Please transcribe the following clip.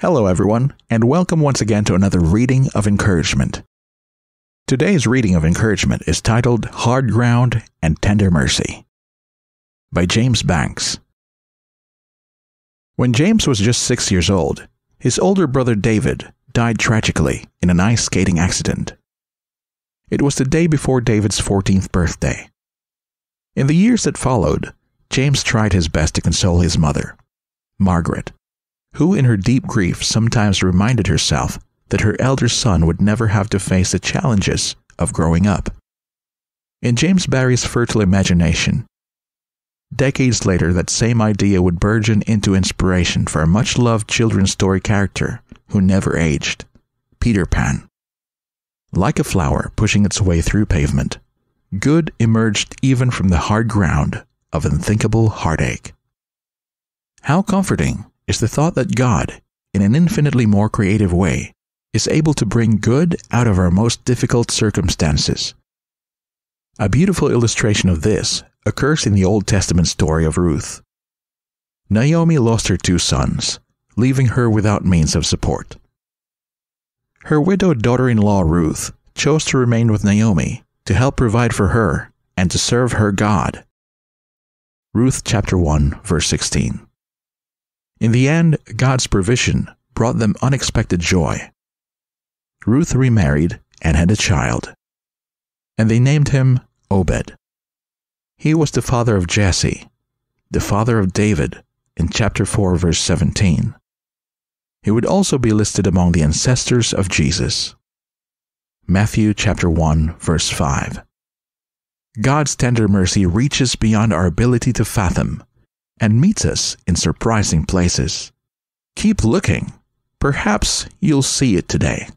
Hello, everyone, and welcome once again to another reading of encouragement. Today's reading of encouragement is titled Hard Ground and Tender Mercy by James Banks. When James was just six years old, his older brother David died tragically in an ice skating accident. It was the day before David's 14th birthday. In the years that followed, James tried his best to console his mother, Margaret who in her deep grief sometimes reminded herself that her elder son would never have to face the challenges of growing up. In James Barry's fertile imagination, decades later, that same idea would burgeon into inspiration for a much loved children's story character who never aged Peter Pan. Like a flower pushing its way through pavement, good emerged even from the hard ground of unthinkable heartache. How comforting is the thought that God, in an infinitely more creative way, is able to bring good out of our most difficult circumstances. A beautiful illustration of this occurs in the Old Testament story of Ruth. Naomi lost her two sons, leaving her without means of support. Her widowed daughter in law Ruth chose to remain with Naomi to help provide for her and to serve her God. Ruth chapter 1, verse 16. In the end, God's provision brought them unexpected joy. Ruth remarried and had a child, and they named him Obed. He was the father of Jesse, the father of David, in chapter 4, verse 17. He would also be listed among the ancestors of Jesus. Matthew chapter 1, verse 5. God's tender mercy reaches beyond our ability to fathom and meets us in surprising places. Keep looking. Perhaps you'll see it today.